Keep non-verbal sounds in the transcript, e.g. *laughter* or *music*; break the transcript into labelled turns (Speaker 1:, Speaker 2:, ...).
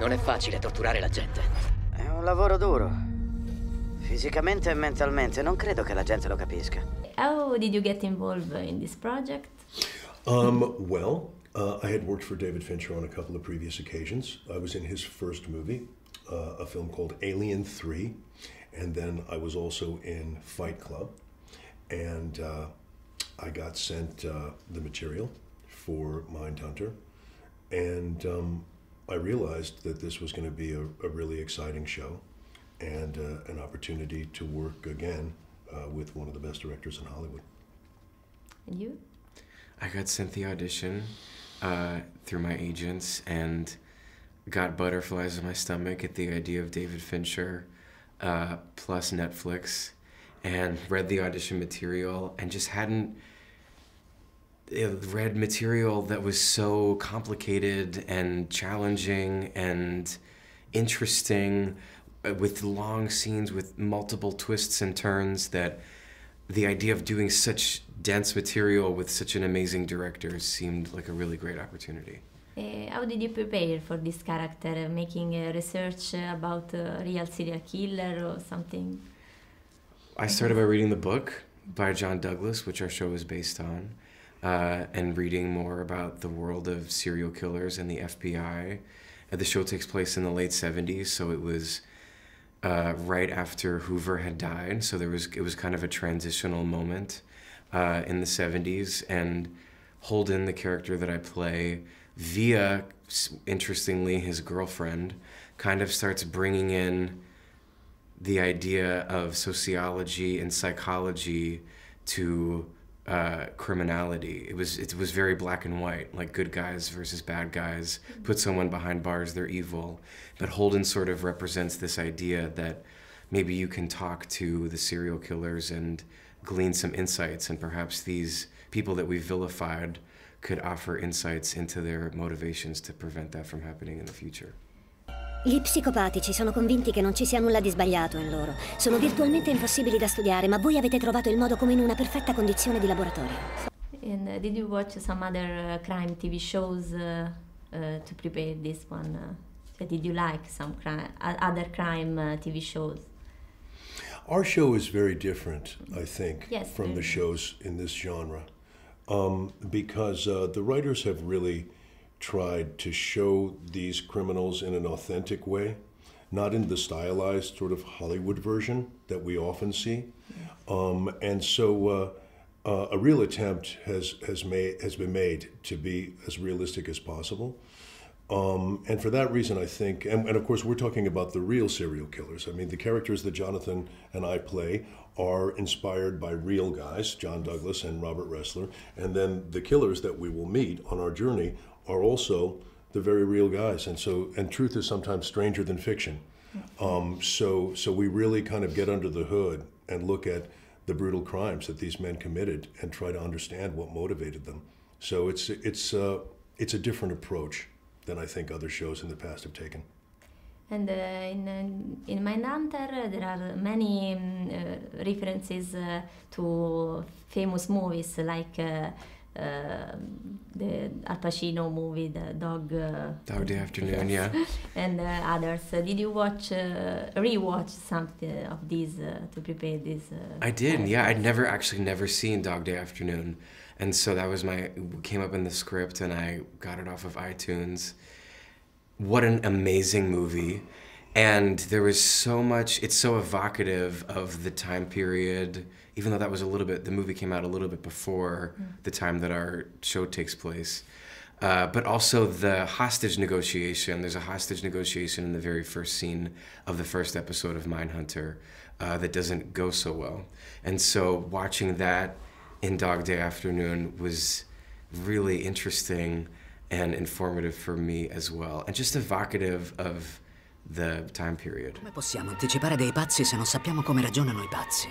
Speaker 1: Non è facile torturare la gente. È un lavoro duro. Fisicamente e mentalmente, non credo che la gente lo capisca.
Speaker 2: How did you get involved in this project?
Speaker 3: Um, well, uh, I had worked for David Fincher on a couple of previous occasions. I was in his first movie, uh, a film called Alien 3, and then I was also in Fight Club. And uh, I got sent uh, the material for Mindhunter, and um, I realized that this was going to be a, a really exciting show and uh, an opportunity to work again uh, with one of the best directors in Hollywood.
Speaker 2: And you?
Speaker 1: I got sent the audition uh, through my agents and got butterflies in my stomach at the idea of David Fincher uh, plus Netflix and read the audition material and just hadn't read material that was so complicated and challenging and interesting uh, with long scenes with multiple twists and turns that the idea of doing such dense material with such an amazing director seemed like a really great opportunity.
Speaker 2: Uh, how did you prepare for this character, making a research about a real serial killer or something?
Speaker 1: I started by reading the book by John Douglas, which our show is based on. Uh, and reading more about the world of serial killers and the FBI. Uh, the show takes place in the late 70s, so it was uh, right after Hoover had died. So there was it was kind of a transitional moment uh, in the 70s. And Holden, the character that I play, via interestingly his girlfriend, kind of starts bringing in the idea of sociology and psychology to uh, criminality. It was it was very black and white, like good guys versus bad guys. Mm-hmm. Put someone behind bars, they're evil. But Holden sort of represents this idea that maybe you can talk to the serial killers and glean some insights, and perhaps these people that we vilified could offer insights into their motivations to prevent that from happening in the future.
Speaker 3: Gli psicopatici sono convinti che non ci sia nulla di sbagliato in loro. Sono virtualmente impossibili da studiare, ma voi avete trovato il modo come in una perfetta condizione di laboratorio. And
Speaker 2: uh, did you watch some other uh, crime TV shows uh, uh, to prepare this one? Uh, did you like some crime, other crime uh, TV shows?
Speaker 3: Our show is very different, I think, yes, from the shows in this genre, um, because uh, the writers have really tried to show these criminals in an authentic way, not in the stylized sort of Hollywood version that we often see. Um, and so uh, uh, a real attempt has, has, made, has been made to be as realistic as possible. Um, and for that reason, I think, and, and, of course, we're talking about the real serial killers. I mean, the characters that Jonathan and I play are inspired by real guys, John Douglas and Robert Ressler, and then the killers that we will meet on our journey are also the very real guys, and so and truth is sometimes stranger than fiction. Um, so so we really kind of get under the hood and look at the brutal crimes that these men committed and try to understand what motivated them. So it's it's uh, it's a different approach than I think other shows in the past have taken.
Speaker 2: And uh, in, uh, my in Mindhunter, there are many um, uh, references uh, to famous movies like uh, uh, the Al Pacino movie, the dog. Uh, dog Day Afternoon, yes. yeah. *laughs* and uh, others. did you watch, uh, rewatch something of these uh, to prepare this? Uh, I did.
Speaker 1: Yeah, I'd never actually never seen Dog Day Afternoon, and so that was my came up in the script, and I got it off of iTunes. What an amazing movie! and there was so much it's so evocative of the time period even though that was a little bit the movie came out a little bit before mm. the time that our show takes place uh, but also the hostage negotiation there's a hostage negotiation in the very first scene of the first episode of mindhunter uh, that doesn't go so well and so watching that in dog day afternoon was really interesting and informative for me as well and just evocative of the time period. Come
Speaker 3: possiamo anticipare dei pazzi se non sappiamo come ragionano i pazzi?